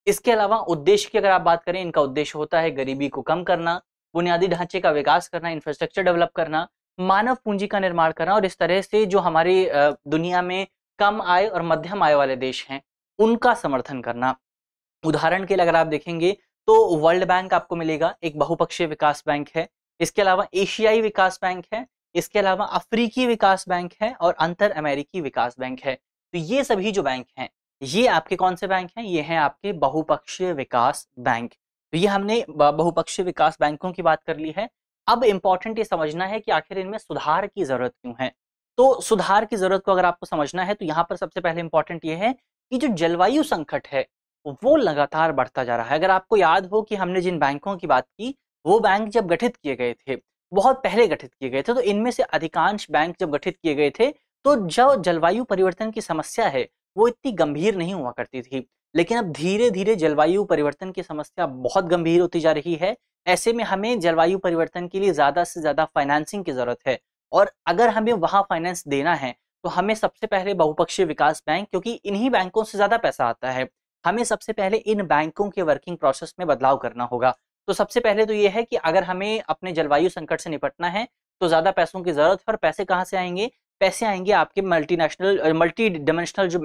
[SPEAKER 1] इसके अलावा उद्देश्य की अगर आप बात करें इनका उद्देश्य होता है गरीबी को कम करना बुनियादी ढांचे का विकास करना इंफ्रास्ट्रक्चर डेवलप करना मानव पूंजी का निर्माण करना और इस तरह से जो हमारी दुनिया में कम आय और मध्यम आय वाले देश हैं उनका समर्थन करना उदाहरण के लिए अगर आप देखेंगे तो वर्ल्ड बैंक आपको मिलेगा एक बहुपक्षीय विकास बैंक है इसके अलावा एशियाई विकास बैंक है इसके अलावा अफ्रीकी विकास बैंक है और अंतर अमेरिकी विकास बैंक है तो ये सभी जो बैंक हैं ये आपके कौन से बैंक हैं ये हैं आपके बहुपक्षीय विकास बैंक तो ये हमने बहुपक्षीय विकास बैंकों की बात कर ली है अब इम्पॉर्टेंट ये समझना है कि आखिर इनमें सुधार की जरूरत क्यों है तो सुधार की जरूरत को अगर आपको समझना है तो यहाँ पर सबसे पहले इंपॉर्टेंट ये है कि जो जलवायु संकट है वो लगातार बढ़ता जा रहा है अगर आपको याद हो कि हमने जिन बैंकों की बात की वो बैंक जब गठित किए गए थे बहुत पहले गठित किए गए थे तो इनमें से अधिकांश बैंक जब गठित किए गए थे तो जो जलवायु परिवर्तन की समस्या है वो इतनी गंभीर नहीं हुआ करती थी लेकिन अब धीरे धीरे जलवायु परिवर्तन की समस्या बहुत गंभीर होती जा रही है ऐसे में हमें जलवायु परिवर्तन के लिए ज़्यादा से ज़्यादा फाइनेंसिंग की ज़रूरत है और अगर हमें वहाँ फाइनेंस देना है तो हमें सबसे पहले बहुपक्षीय विकास बैंक क्योंकि इन्हीं बैंकों से ज़्यादा पैसा आता है हमें सबसे पहले इन बैंकों के वर्किंग प्रोसेस में बदलाव करना होगा तो सबसे पहले तो ये है कि अगर हमें अपने जलवायु संकट से निपटना है तो ज़्यादा पैसों की ज़रूरत है और पैसे कहाँ से आएंगे पैसे आएंगे आपके मल्टीनेशनल मल्टी डायमेंशनल जो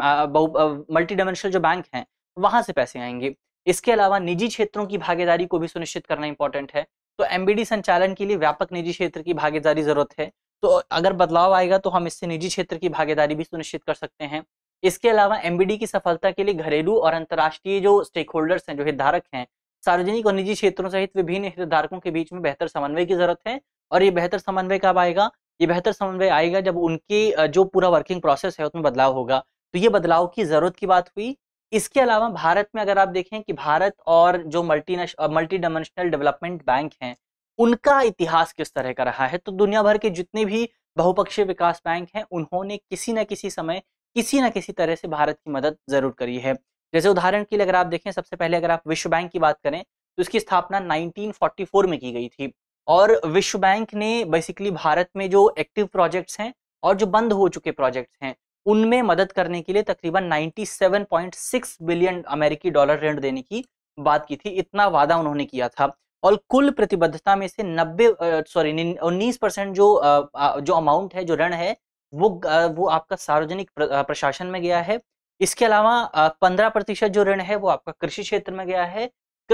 [SPEAKER 1] मल्टी डायमेंशनल जो बैंक हैं वहाँ से पैसे आएंगे इसके अलावा निजी क्षेत्रों की भागीदारी को भी सुनिश्चित करना इंपॉर्टेंट है तो एमबीडी संचालन के लिए व्यापक निजी क्षेत्र की भागीदारी जरूरत है तो अगर बदलाव आएगा तो हम इससे निजी क्षेत्र की भागीदारी भी सुनिश्चित कर सकते हैं इसके अलावा एमबीडी की सफलता के लिए घरेलू और अंतर्राष्ट्रीय जो स्टेक होल्डर्स हैं जो हितधारक हैं सार्वजनिक और निजी क्षेत्रों सहित विभिन्न हितधारकों के बीच में बेहतर समन्वय की जरूरत है और ये बेहतर समन्वय कब आएगा ये बेहतर समन्वय आएगा जब उनकी जो पूरा वर्किंग प्रोसेस है उसमें बदलाव होगा तो ये बदलाव की जरूरत की बात हुई इसके अलावा भारत में अगर आप देखें कि भारत और जो multi multi dimensional development bank हैं उनका इतिहास किस तरह का रहा है तो दुनिया भर के जितने भी बहुपक्षीय विकास बैंक हैं उन्होंने किसी न किसी समय किसी ना किसी तरह से भारत की मदद जरूर करी है जैसे उदाहरण के लिए अगर आप देखें सबसे पहले अगर आप विश्व बैंक की बात करें तो इसकी स्थापना 1944 में की गई थी और विश्व बैंक ने बेसिकली भारत में जो एक्टिव प्रोजेक्ट्स हैं और जो बंद हो चुके प्रोजेक्ट्स हैं उनमें मदद करने के लिए तकरीबन 97.6 बिलियन अमेरिकी डॉलर ऋण देने की बात की थी इतना वादा उन्होंने किया था और कुल प्रतिबद्धता में से नब्बे सॉरी उन्नीस परसेंट जो आ, जो अमाउंट है जो ऋण है वो वो आपका सार्वजनिक प्रशासन में गया है इसके अलावा पंद्रह प्रतिशत जो ऋण है वो आपका कृषि क्षेत्र में गया है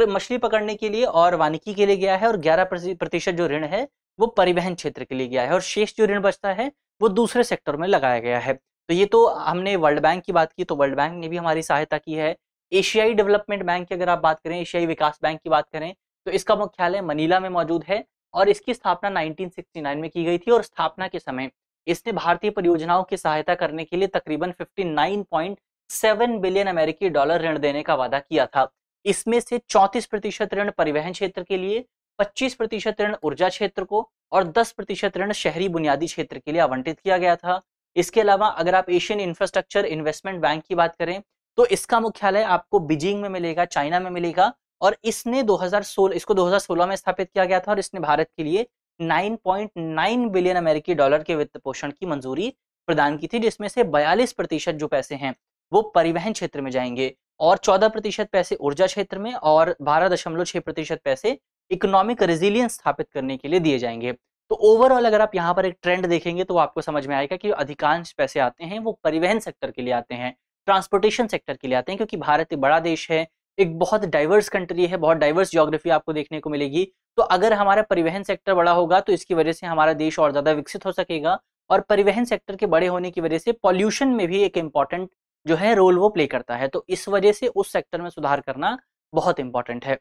[SPEAKER 1] मछली पकड़ने के लिए और वानिकी के लिए गया है और ग्यारह प्रतिशत जो ऋण है वो परिवहन क्षेत्र के लिए गया है और शेष जो ऋण बचता है वो दूसरे सेक्टर में लगाया गया है तो ये तो हमने वर्ल्ड बैंक की बात की तो वर्ल्ड बैंक ने भी हमारी सहायता की है एशियाई डेवलपमेंट बैंक की अगर आप बात करें एशियाई विकास बैंक की बात करें तो इसका मुख्यालय मनीला में मौजूद है और इसकी स्थापना 1969 में की गई थी और स्थापना के समय इसने भारतीय परियोजनाओं की सहायता करने के लिए तकरीबन 59.7 बिलियन अमेरिकी डॉलर ऋण देने का वादा किया था इसमें से 34 प्रतिशत ऋण परिवहन क्षेत्र के लिए 25 प्रतिशत ऋण ऊर्जा क्षेत्र को और 10 प्रतिशत ऋण शहरी बुनियादी क्षेत्र के लिए आवंटित किया गया था इसके अलावा अगर आप एशियन इंफ्रास्ट्रक्चर इन्वेस्टमेंट बैंक की बात करें तो इसका मुख्यालय आपको बीजिंग में मिलेगा चाइना में मिलेगा और इसने 2016 इसको 2016 में स्थापित किया गया था और इसने भारत के लिए 9.9 बिलियन अमेरिकी डॉलर के वित्त पोषण की मंजूरी प्रदान की थी जिसमें से 42 प्रतिशत जो पैसे हैं वो परिवहन क्षेत्र में जाएंगे और 14 प्रतिशत पैसे ऊर्जा क्षेत्र में और बारह दशमलव छह प्रतिशत पैसे इकोनॉमिक रेजिलियंस स्थापित करने के लिए दिए जाएंगे तो ओवरऑल अगर आप यहाँ पर एक ट्रेंड देखेंगे तो आपको समझ में आएगा कि अधिकांश पैसे आते हैं वो परिवहन सेक्टर के लिए आते हैं ट्रांसपोर्टेशन सेक्टर के लिए आते हैं क्योंकि भारत एक बड़ा देश है एक बहुत डाइवर्स कंट्री है बहुत डाइवर्स जोग्राफी आपको देखने को मिलेगी तो अगर हमारा परिवहन सेक्टर बड़ा होगा तो इसकी वजह से हमारा देश और ज़्यादा विकसित हो सकेगा और परिवहन सेक्टर के बड़े होने की वजह से पॉल्यूशन में भी एक इम्पॉर्टेंट जो है रोल वो प्ले करता है तो इस वजह से उस सेक्टर में सुधार करना बहुत इंपॉर्टेंट है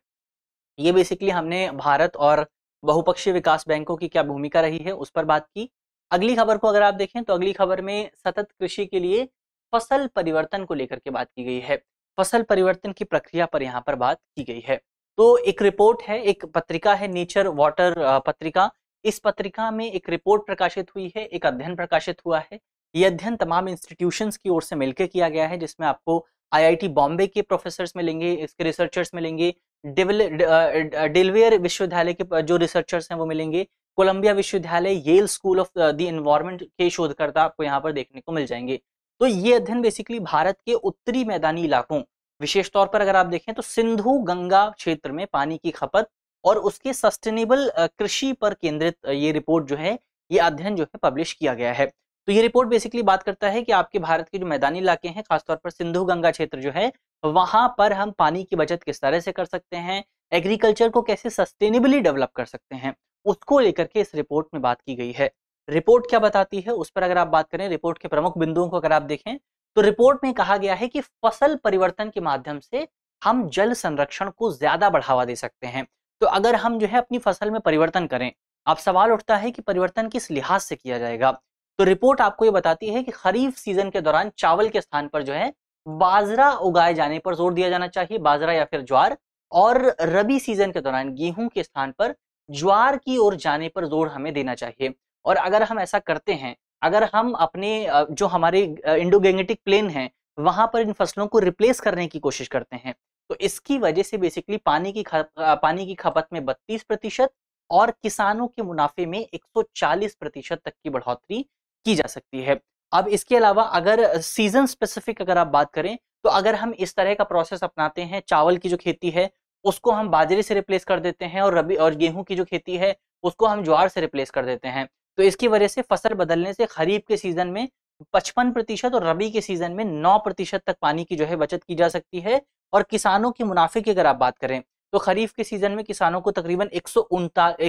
[SPEAKER 1] ये बेसिकली हमने भारत और बहुपक्षीय विकास बैंकों की क्या भूमिका रही है उस पर बात की अगली खबर को अगर आप देखें तो अगली खबर में सतत कृषि के लिए फसल परिवर्तन को लेकर के बात की गई है फसल परिवर्तन की प्रक्रिया पर यहाँ पर बात की गई है तो एक रिपोर्ट है एक पत्रिका है नेचर वाटर पत्रिका इस पत्रिका में एक रिपोर्ट प्रकाशित हुई है एक अध्ययन प्रकाशित हुआ है ये अध्ययन तमाम इंस्टीट्यूशंस की ओर से मिलकर किया गया है जिसमें आपको आईआईटी बॉम्बे के प्रोफेसर्स मिलेंगे इसके रिसर्चर्स मिलेंगे डेलवेयर विश्वविद्यालय के जो रिसर्चर्स हैं वो मिलेंगे कोलंबिया विश्वविद्यालय Yale school of the environment के शोधकर्ता आपको यहाँ पर देखने को मिल जाएंगे तो ये अध्ययन बेसिकली भारत के उत्तरी मैदानी इलाकों विशेष तौर पर अगर आप देखें तो सिंधु गंगा क्षेत्र में पानी की खपत और उसके सस्टेनेबल कृषि पर केंद्रित ये रिपोर्ट जो है ये अध्ययन जो है पब्लिश किया गया है तो ये रिपोर्ट बेसिकली बात करता है कि आपके भारत के जो मैदानी इलाके हैं खासतौर पर सिंधु गंगा क्षेत्र जो है वहां पर हम पानी की बचत किस तरह से कर सकते हैं एग्रीकल्चर को कैसे सस्टेनेबली डेवलप कर सकते हैं उसको लेकर के इस रिपोर्ट में बात की गई है रिपोर्ट क्या बताती है उस पर अगर आप बात करें रिपोर्ट के प्रमुख बिंदुओं को अगर आप देखें तो रिपोर्ट में कहा गया है कि फसल परिवर्तन के माध्यम से हम जल संरक्षण को ज्यादा बढ़ावा दे सकते हैं तो अगर हम जो है अपनी फसल में परिवर्तन करें अब सवाल उठता है कि परिवर्तन किस लिहाज से किया जाएगा तो रिपोर्ट आपको ये बताती है कि खरीफ सीजन के दौरान चावल के स्थान पर जो है बाजरा उगाए जाने पर जोर दिया जाना चाहिए बाजरा या फिर ज्वार और रबी सीजन के दौरान गेहूं के स्थान पर ज्वार की ओर जाने पर जोर हमें देना चाहिए और अगर हम ऐसा करते हैं अगर हम अपने जो हमारे इंडोगेनेटिक प्लेन है वहां पर इन फसलों को रिप्लेस करने की कोशिश करते हैं तो इसकी वजह से बेसिकली पानी की पानी की खपत में बत्तीस प्रतिशत और किसानों के मुनाफे में 140 प्रतिशत तक की बढ़ोतरी की जा सकती है अब इसके अलावा अगर सीजन स्पेसिफिक अगर आप बात करें तो अगर हम इस तरह का प्रोसेस अपनाते हैं चावल की जो खेती है उसको हम बाजरे से रिप्लेस कर देते हैं और रबी और गेहूं की जो खेती है उसको हम ज्वार से रिप्लेस कर देते हैं तो इसकी वजह से फसल बदलने से खरीफ के सीजन में पचपन प्रतिशत और रबी के सीजन में नौ प्रतिशत तक पानी की जो है बचत की जा सकती है और किसानों के मुनाफे की अगर आप बात करें तो खरीफ के सीजन में किसानों को तकरीबन एक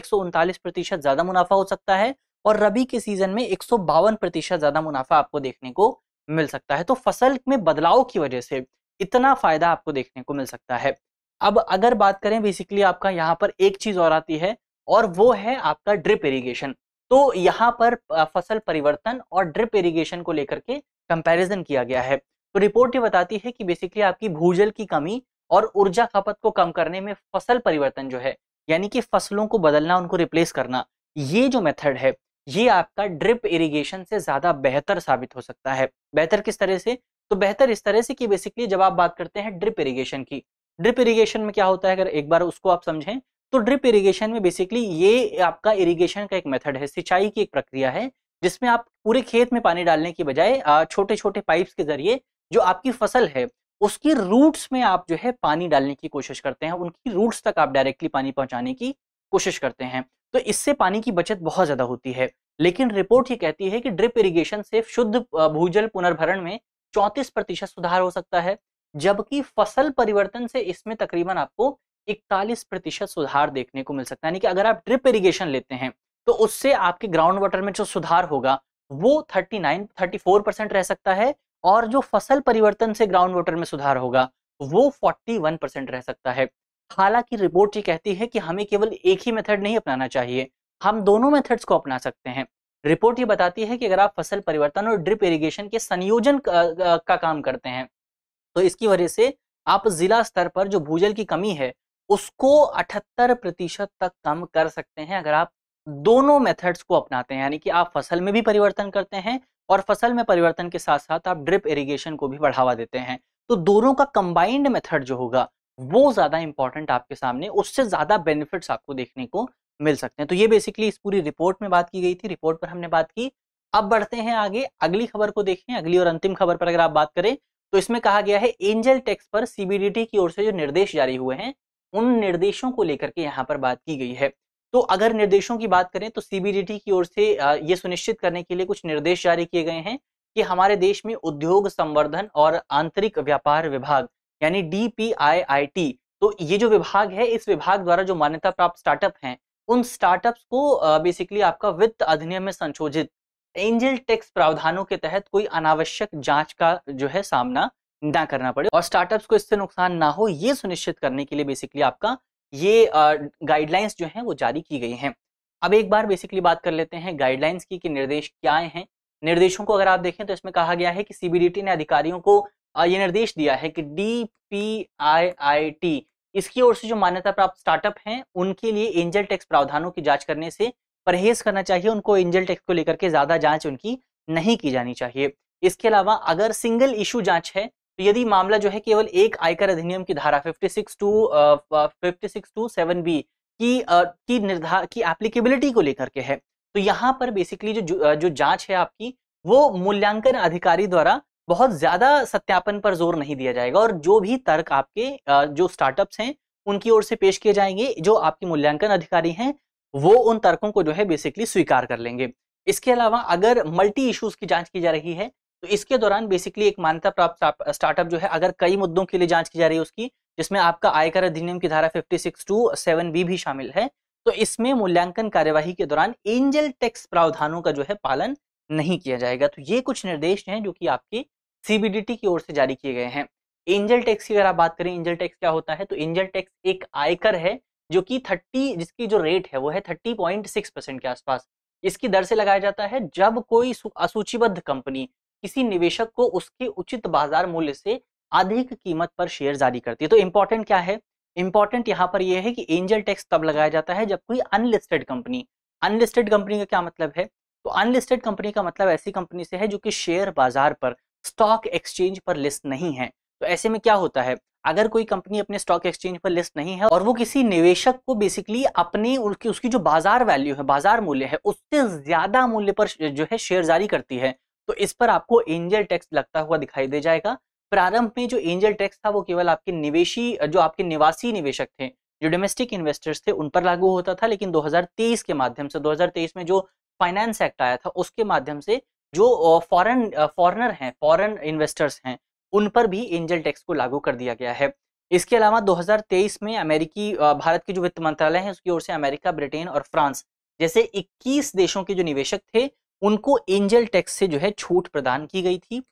[SPEAKER 1] सौ प्रतिशत ज्यादा मुनाफा हो सकता है और रबी के सीजन में एक प्रतिशत ज्यादा मुनाफा आपको देखने को मिल सकता है तो फसल में बदलाव की वजह से इतना फायदा आपको देखने को मिल सकता है अब अगर बात करें बेसिकली आपका यहाँ पर एक चीज और आती है और वो है आपका ड्रिप इरिगेशन तो यहाँ पर फसल परिवर्तन और ड्रिप इरिगेशन को लेकर के कंपैरिजन किया गया है तो रिपोर्ट ये बताती है कि बेसिकली आपकी भूजल की कमी और ऊर्जा खपत को कम करने में फसल परिवर्तन जो है यानी कि फसलों को बदलना उनको रिप्लेस करना ये जो मेथड है ये आपका ड्रिप इरिगेशन से ज्यादा बेहतर साबित हो सकता है बेहतर किस तरह से तो बेहतर इस तरह से कि बेसिकली जब आप बात करते हैं ड्रिप इरिगेशन की ड्रिप इरिगेशन में क्या होता है अगर एक बार उसको आप समझें तो ड्रिप इरिगेशन में बेसिकली ये आपका इरिगेशन का एक मेथड है सिंचाई की एक प्रक्रिया है जिसमें आप पूरे खेत में पानी डालने की बजाय छोटे छोटे पाइप्स के जरिए जो आपकी फसल है उसकी रूट्स में आप जो है पानी डालने की कोशिश करते हैं उनकी रूट्स तक आप डायरेक्टली पानी पहुंचाने की कोशिश करते हैं तो इससे पानी की बचत बहुत ज़्यादा होती है लेकिन रिपोर्ट ये कहती है कि ड्रिप इरिगेशन से शुद्ध भूजल पुनर्भरण में चौंतीस प्रतिशत सुधार हो सकता है जबकि फसल परिवर्तन से इसमें तकरीबन आपको इकतालीस प्रतिशत सुधार देखने को मिल सकता है यानी कि अगर आप ड्रिप इरिगेशन लेते हैं तो उससे आपके ग्राउंड वाटर में जो सुधार होगा वो 39 34 परसेंट रह सकता है और जो फसल परिवर्तन से ग्राउंड वाटर में सुधार होगा वो 41 परसेंट रह सकता है हालांकि रिपोर्ट ये कहती है कि हमें केवल एक ही मेथड नहीं अपनाना चाहिए हम दोनों मेथड्स को अपना सकते हैं रिपोर्ट ये बताती है कि अगर आप फसल परिवर्तन और ड्रिप इरीगेशन के संयोजन का, का, का काम करते हैं तो इसकी वजह से आप जिला स्तर पर जो भूजल की कमी है उसको 78 प्रतिशत तक कम कर सकते हैं अगर आप दोनों मेथड्स को अपनाते हैं यानी कि आप फसल में भी परिवर्तन करते हैं और फसल में परिवर्तन के साथ साथ आप ड्रिप इरिगेशन को भी बढ़ावा देते हैं तो दोनों का कंबाइंड मेथड जो होगा वो ज़्यादा इंपॉर्टेंट आपके सामने उससे ज़्यादा बेनिफिट्स आपको देखने को मिल सकते हैं तो ये बेसिकली इस पूरी रिपोर्ट में बात की गई थी रिपोर्ट पर हमने बात की अब बढ़ते हैं आगे अगली खबर को देखें अगली और अंतिम खबर पर अगर आप बात करें तो इसमें कहा गया है एंजल टैक्स पर सीबीडीटी की ओर से जो निर्देश जारी हुए हैं उन निर्देशों को लेकर के यहाँ पर बात की गई है तो अगर निर्देशों की बात करें तो सीबीडीटी की ओर से ये सुनिश्चित करने के लिए कुछ निर्देश जारी किए गए हैं कि हमारे देश में उद्योग संवर्धन और आंतरिक व्यापार विभाग यानी डी तो ये जो विभाग है इस विभाग द्वारा जो मान्यता प्राप्त स्टार्टअप हैं उन स्टार्टअप्स को बेसिकली आपका वित्त अधिनियम में संशोधित एंजल टैक्स प्रावधानों के तहत कोई अनावश्यक जांच का जो है सामना ना करना पड़े और स्टार्टअप्स को इससे नुकसान ना हो ये सुनिश्चित करने के लिए बेसिकली आपका ये गाइडलाइंस जो है वो जारी की गई हैं अब एक बार बेसिकली बात कर लेते हैं गाइडलाइंस की कि निर्देश क्या हैं निर्देशों को अगर आप देखें तो इसमें कहा गया है कि सीबीडीटी ने अधिकारियों को ये निर्देश दिया है कि D P I I T इसकी ओर से जो मान्यता प्राप्त स्टार्टअप हैं उनके लिए एंजल टैक्स प्रावधानों की जांच करने से परहेज करना चाहिए उनको एंजल टैक्स को लेकर के ज्यादा जांच उनकी नहीं की जानी चाहिए इसके अलावा अगर सिंगल इशू जांच है तो यदि मामला जो है केवल एक आयकर अधिनियम की धारा 56 two fifty six two seven B की की निर्धार की एप्लीकेबिलिटी को लेकर के है तो यहाँ पर बेसिकली जो जो जांच है आपकी वो मूल्यांकन अधिकारी द्वारा बहुत ज्यादा सत्यापन पर जोर नहीं दिया जाएगा और जो भी तर्क आपके जो स्टार्टअप्स हैं उनकी ओर से पेश किए जाएंगे जो आपके मूल्यांकन अधिकारी हैं वो उन तर्कों को जो है बेसिकली स्वीकार कर लेंगे इसके अलावा अगर मल्टी इश्यूज की जांच की जा रही है तो इसके दौरान बेसिकली एक मान्यता प्राप्त स्टार्टअप जो है अगर कई मुद्दों के लिए जांच की जा रही है उसकी जिसमें आपका आयकर अधिनियम की धारा fifty six two seven B भी शामिल है तो इसमें मूल्यांकन कार्यवाही के दौरान एंजल टैक्स प्रावधानों का जो है पालन नहीं किया जाएगा तो ये कुछ निर्देश हैं जो कि आपके सीबीडीटी की ओर से जारी किए गए हैं एंजल टैक्स की अगर आप बात करें एंजल टैक्स क्या होता है तो एंजल टैक्स एक आयकर है जो कि थर्टी जिसकी जो रेट है वो है थर्टी पॉइंट सिक्स परसेंट के आसपास इसकी दर से लगाया जाता है जब कोई असूचीबद्ध कंपनी किसी निवेशक को उसके उचित बाजार मूल्य से अधिक कीमत पर शेयर जारी करती है तो इंपॉर्टेंट क्या है इंपॉर्टेंट यहाँ पर यह है कि एंजल टैक्स तब लगाया जाता है जब कोई अनलिस्टेड कंपनी अनलिस्टेड कंपनी का क्या मतलब है तो अनलिस्टेड कंपनी का मतलब ऐसी कंपनी से है जो कि शेयर बाजार पर स्टॉक एक्सचेंज पर लिस्ट नहीं है तो ऐसे में क्या होता है अगर कोई कंपनी अपने स्टॉक एक्सचेंज पर लिस्ट नहीं है और वो किसी निवेशक को बेसिकली अपने उसकी उसकी जो बाजार वैल्यू है बाजार मूल्य है उससे ज्यादा मूल्य पर जो है शेयर जारी करती है तो इस पर आपको एंजल टैक्स लगता हुआ दिखाई दे जाएगा प्रारंभ में जो एंजल टैक्स था वो केवल आपके निवेशी जो आपके निवासी निवेशक थे जो डोमेस्टिक इन्वेस्टर्स थे उन पर लागू होता था लेकिन 2023 के माध्यम से 2023 में जो फाइनेंस एक्ट आया था उसके माध्यम से जो फॉरेन फॉरेनर हैं फॉरेन इन्वेस्टर्स हैं उन पर भी एंजल टैक्स को लागू कर दिया गया है इसके अलावा 2023 में अमेरिकी भारत के जो वित्त मंत्रालय है उसकी ओर से अमेरिका ब्रिटेन और फ्रांस जैसे 21 देशों के जो निवेशक थे उनको एंजल टैक्स से जो है छूट प्रदान की गई थी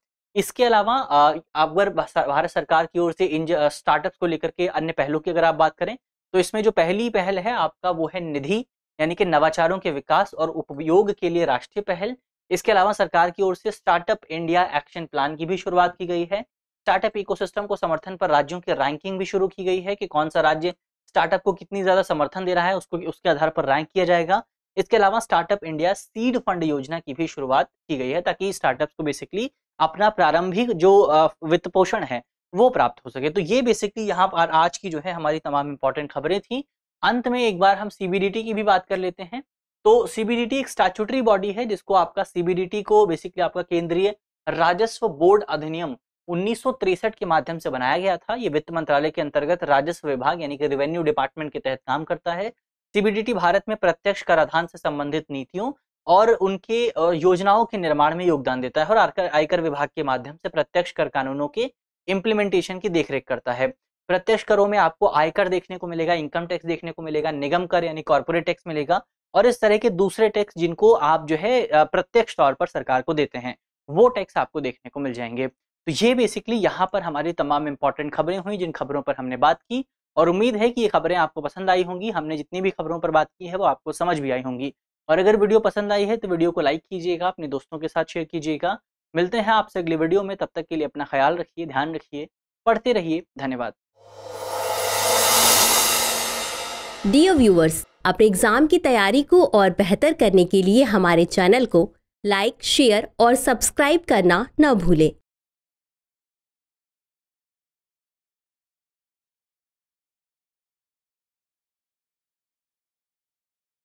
[SPEAKER 1] इसके अलावा अगर भारत सरकार की ओर से स्टार्टअप को लेकर के अन्य पहलू की अगर आप बात करें तो इसमें जो पहली पहल है आपका वो है निधि यानी कि नवाचारों के विकास और उपयोग के लिए राष्ट्रीय पहल इसके अलावा सरकार की ओर से स्टार्टअप इंडिया एक्शन प्लान की भी शुरुआत की गई है स्टार्टअप इकोसिस्टम को समर्थन पर राज्यों की रैंकिंग भी शुरू की गई है कि कौन सा राज्य स्टार्टअप को कितनी ज्यादा समर्थन दे रहा है उसको उसके आधार पर रैंक किया जाएगा इसके अलावा स्टार्टअप इंडिया सीड फंड योजना की भी शुरुआत की गई है ताकि स्टार्टअप्स को बेसिकली अपना प्रारंभिक जो वित्त पोषण है वो प्राप्त हो सके तो ये बेसिकली यहाँ पर आज की जो है हमारी तमाम इंपॉर्टेंट खबरें थी अंत में एक बार हम सीबीडीटी की भी बात कर लेते हैं तो सीबीडीटी एक स्टैचुटरी बॉडी है जिसको आपका सीबीडीटी को बेसिकली आपका केंद्रीय राजस्व बोर्ड अधिनियम उन्नीस के माध्यम से बनाया गया था ये वित्त मंत्रालय के अंतर्गत राजस्व विभाग यानी कि रेवेन्यू डिपार्टमेंट के तहत काम करता है सीबीडीटी भारत में प्रत्यक्ष कराधान से संबंधित नीतियों और उनके योजनाओं के निर्माण में योगदान देता है और आयकर विभाग के माध्यम से प्रत्यक्ष कर कानूनों के इम्प्लीमेंटेशन की देखरेख करता है प्रत्यक्ष करों में आपको आयकर देखने को मिलेगा इनकम टैक्स देखने को मिलेगा निगम कर यानी कॉरपोरेट टैक्स मिलेगा और इस तरह के दूसरे टैक्स जिनको आप जो है प्रत्यक्ष तौर पर सरकार को देते हैं वो टैक्स आपको देखने को मिल जाएंगे तो ये बेसिकली यहाँ पर हमारी तमाम इंपॉर्टेंट खबरें हुई जिन खबरों पर हमने बात की और उम्मीद है कि ये खबरें आपको पसंद आई होंगी हमने जितनी भी खबरों पर बात की है वो आपको समझ भी आई होंगी और अगर वीडियो पसंद आई है तो वीडियो को लाइक कीजिएगा अपने दोस्तों के साथ शेयर कीजिएगा मिलते हैं आपसे अगली वीडियो में तब तक के लिए अपना ख्याल रखिए ध्यान रखिए पढ़ते रहिए धन्यवाद डियर व्यूअर्स अपने एग्जाम की तैयारी को और बेहतर करने के लिए हमारे चैनल को लाइक शेयर और सब्सक्राइब करना न भूलें